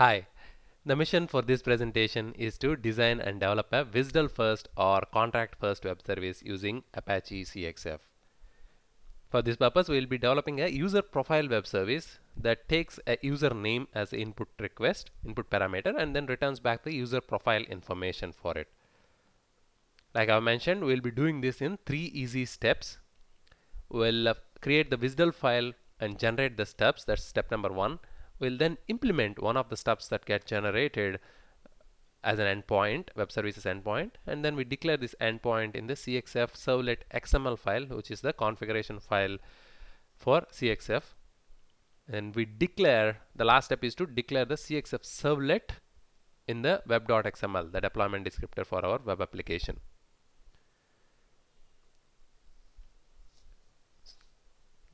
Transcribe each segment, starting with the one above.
Hi, the mission for this presentation is to design and develop a WSDL first or contract first web service using Apache CXF. For this purpose, we will be developing a user profile web service that takes a user name as input request, input parameter, and then returns back the user profile information for it. Like I mentioned, we'll be doing this in three easy steps. We'll uh, create the WSDL file and generate the steps, that's step number one will then implement one of the steps that get generated as an endpoint, web services endpoint, and then we declare this endpoint in the CXF servlet XML file, which is the configuration file for CXF. And we declare, the last step is to declare the CXF servlet in the web.xml, the deployment descriptor for our web application.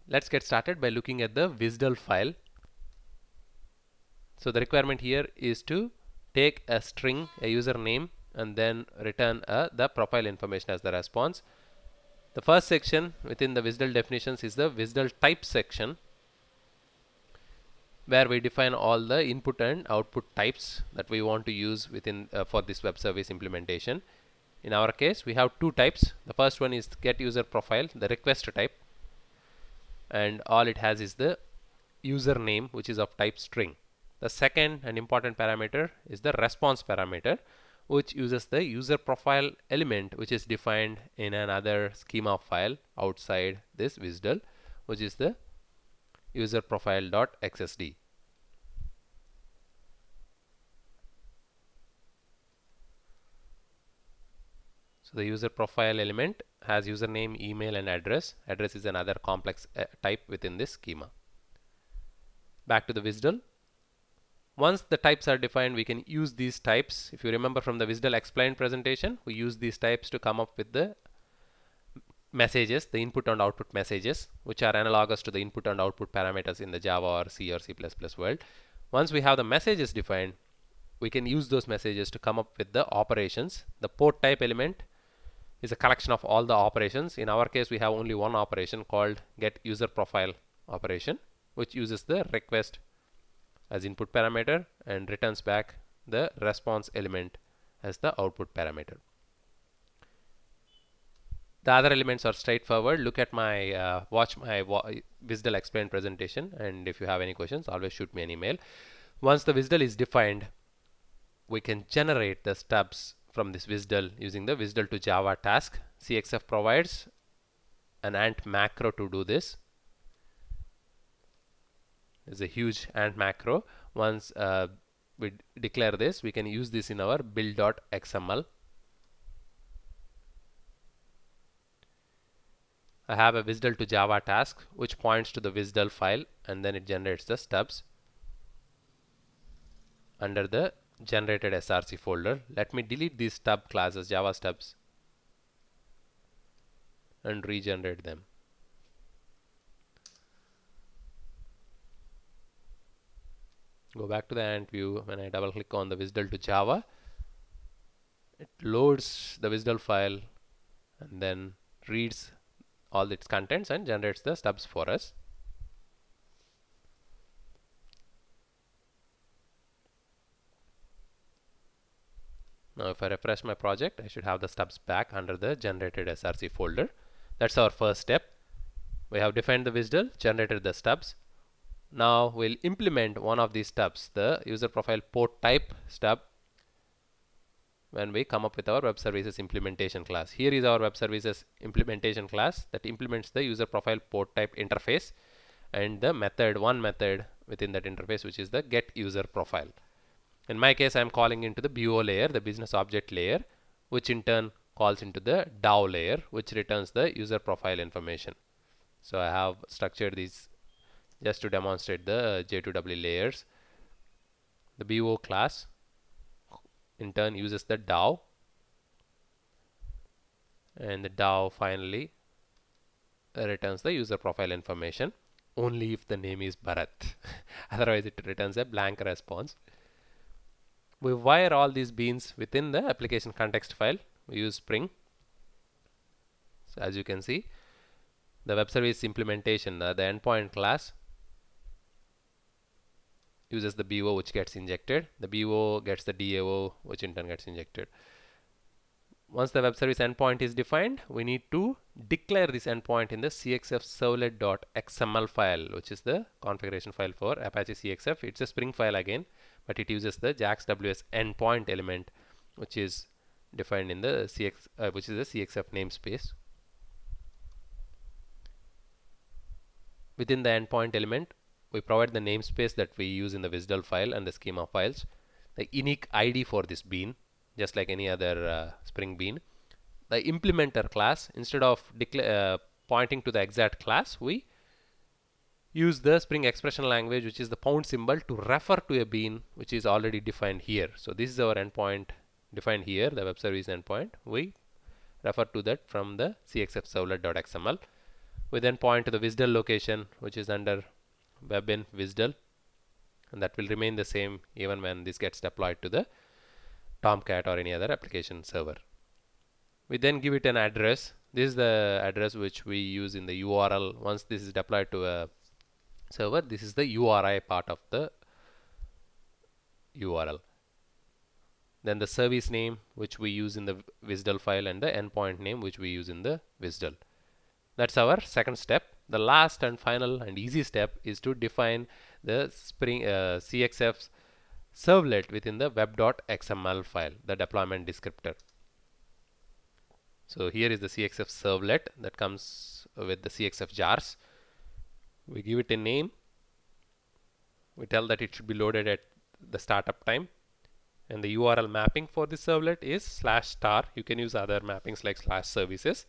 Let's get started by looking at the WSDL file so the requirement here is to take a string, a username and then return uh, the profile information as the response. The first section within the WSDL definitions is the WSDL type section where we define all the input and output types that we want to use within uh, for this web service implementation. In our case, we have two types. The first one is get user profile, the request type, and all it has is the username, which is of type string. The second and important parameter is the response parameter which uses the user profile element which is defined in another schema file outside this WSDL which is the user profile.xsd. So the user profile element has username, email and address. Address is another complex uh, type within this schema. Back to the WSDL. Once the types are defined, we can use these types. If you remember from the visual explained presentation, we use these types to come up with the messages, the input and output messages, which are analogous to the input and output parameters in the Java or C or C++ world. Once we have the messages defined, we can use those messages to come up with the operations. The port type element is a collection of all the operations. In our case, we have only one operation called get user profile operation, which uses the request as input parameter and returns back the response element as the output parameter. The other elements are straightforward. Look at my, uh, watch my wa Visdal explained presentation and if you have any questions always shoot me an email. Once the Visdal is defined, we can generate the stubs from this Visdal using the Visdal to Java task. CXF provides an ant macro to do this is a huge ant macro. Once uh, we declare this, we can use this in our build.xml. I have a visdel to Java task which points to the visdel file and then it generates the stubs under the generated src folder. Let me delete these stub classes, Java stubs and regenerate them. go back to the ant view when I double click on the WSDL to Java it loads the WSDL file and then reads all its contents and generates the stubs for us now if I refresh my project I should have the stubs back under the generated SRC folder that's our first step we have defined the WSDL generated the stubs now we'll implement one of these steps, the user profile port type step. when we come up with our web services implementation class here is our web services implementation class that implements the user profile port type interface and the method one method within that interface which is the get user profile in my case I'm calling into the BO layer the business object layer which in turn calls into the DAO layer which returns the user profile information so I have structured these just to demonstrate the j 2 w layers. The BO class in turn uses the DAO and the DAO finally returns the user profile information only if the name is Bharat otherwise it returns a blank response we wire all these beans within the application context file we use spring so as you can see the web service implementation uh, the endpoint class uses the BO which gets injected. The BO gets the DAO which in turn gets injected. Once the web service endpoint is defined, we need to declare this endpoint in the cxf servlet.xml file, which is the configuration file for Apache CXF. It's a Spring file again, but it uses the JAX-WS endpoint element, which is defined in the CX, uh, which is the CXF namespace. Within the endpoint element, we provide the namespace that we use in the visual file and the schema files, the unique ID for this bean, just like any other uh, Spring Bean. The implementer class, instead of uh, pointing to the exact class, we use the Spring expression language, which is the pound symbol, to refer to a bean which is already defined here. So this is our endpoint defined here, the web service endpoint. We refer to that from the cxf servlet.xml. We then point to the visual location, which is under webin WSDL and that will remain the same even when this gets deployed to the Tomcat or any other application server. We then give it an address. This is the address which we use in the URL. Once this is deployed to a server, this is the URI part of the URL. Then the service name which we use in the WSDL file and the endpoint name which we use in the WSDL. That's our second step. The last and final and easy step is to define the Spring uh, CXF's servlet within the web.xml file, the deployment descriptor. So here is the CXF servlet that comes with the CXF jars. We give it a name. We tell that it should be loaded at the startup time. And the URL mapping for the servlet is slash star. You can use other mappings like slash services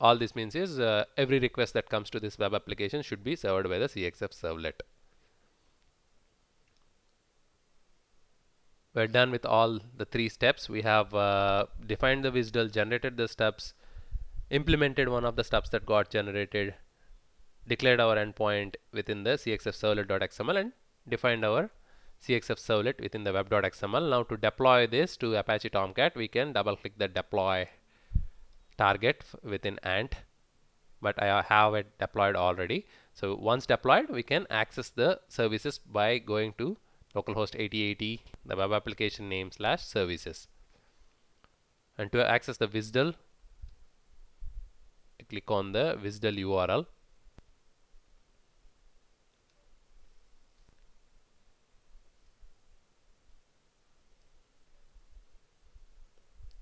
all this means is uh, every request that comes to this web application should be served by the CXF servlet. We're done with all the three steps. We have uh, defined the visual, generated the steps, implemented one of the steps that got generated, declared our endpoint within the CXF servlet.xml and defined our CXF servlet within the web.xml. Now to deploy this to Apache Tomcat, we can double click the deploy target within ant but I uh, have it deployed already. So once deployed, we can access the services by going to localhost 8080, the web application name slash services. And to access the WSDL, click on the WSDL URL.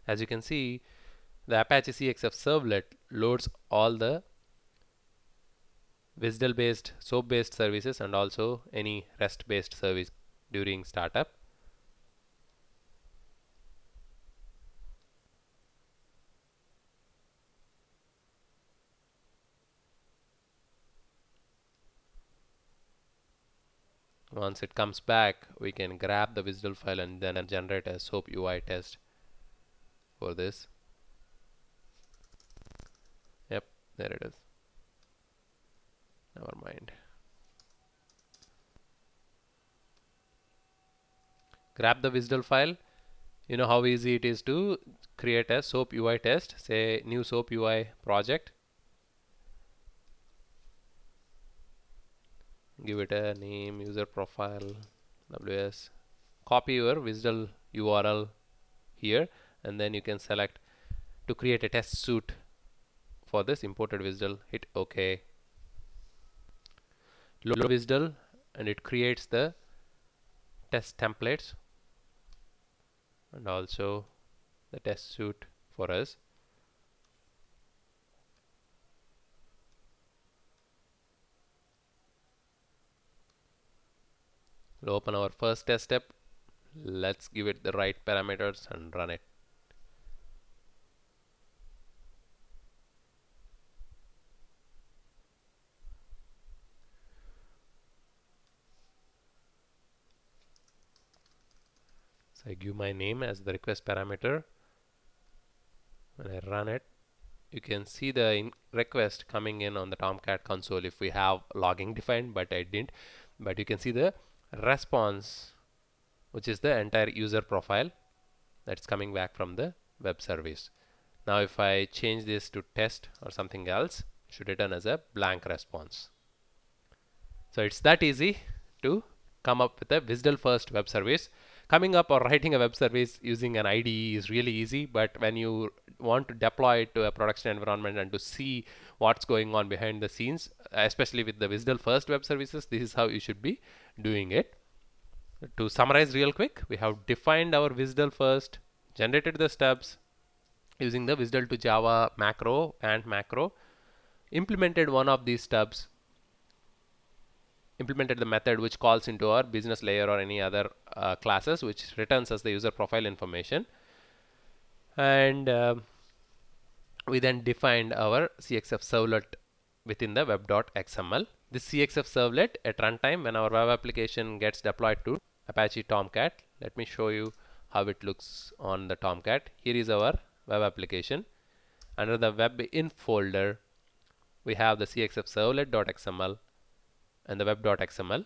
As you can see, the Apache CXF servlet loads all the WSDL based SOAP based services and also any REST based service during startup. Once it comes back, we can grab the WSDL file and then generate a SOAP UI test for this. There it is. Never mind. Grab the Visual file. You know how easy it is to create a SOAP UI test. Say new SOAP UI project. Give it a name, user profile, WS. Copy your Visual URL here and then you can select to create a test suit. For this imported Visual, hit OK. Load Visual, and it creates the test templates and also the test suite for us. We'll open our first test step. Let's give it the right parameters and run it. So I give my name as the request parameter. When I run it, you can see the request coming in on the Tomcat console if we have logging defined, but I didn't. But you can see the response, which is the entire user profile that's coming back from the web service. Now if I change this to test or something else, it should return as a blank response. So it's that easy to come up with a Visual first web service coming up or writing a web service using an IDE is really easy, but when you want to deploy it to a production environment and to see what's going on behind the scenes, especially with the Visual first web services, this is how you should be doing it. To summarize real quick, we have defined our Visual first, generated the stubs using the Visual to Java macro and macro, implemented one of these stubs implemented the method which calls into our business layer or any other uh, classes which returns us the user profile information and uh, we then defined our CXF servlet within the web.xml. This CXF servlet at runtime when our web application gets deployed to Apache Tomcat. Let me show you how it looks on the Tomcat. Here is our web application. Under the web in folder, we have the cxf servlet.xml and the web.xml.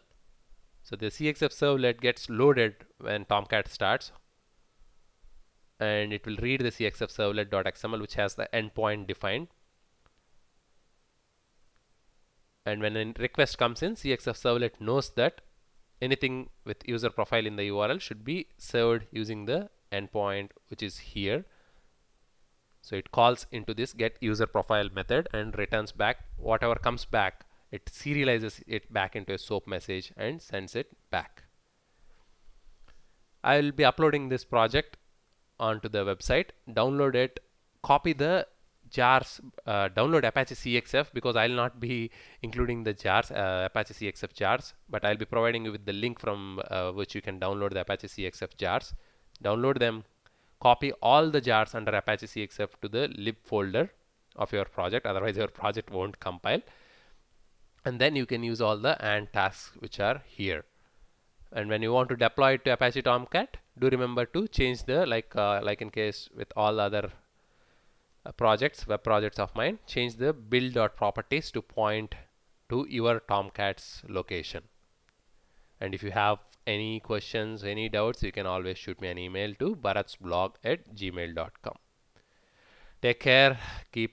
So the CXF servlet gets loaded when Tomcat starts and it will read the CXF servlet.xml which has the endpoint defined. And when a request comes in, CXF servlet knows that anything with user profile in the URL should be served using the endpoint which is here. So it calls into this get user profile method and returns back whatever comes back it serializes it back into a SOAP message and sends it back. I will be uploading this project onto the website, download it, copy the jars, uh, download Apache CXF because I'll not be including the jars, uh, Apache CXF jars, but I'll be providing you with the link from uh, which you can download the Apache CXF jars. Download them, copy all the jars under Apache CXF to the lib folder of your project, otherwise your project won't compile and then you can use all the and tasks which are here and when you want to deploy it to Apache Tomcat do remember to change the like uh, like in case with all other uh, projects web projects of mine change the build properties to point to your Tomcat's location and if you have any questions any doubts you can always shoot me an email to bharatsblog at gmail.com take care keep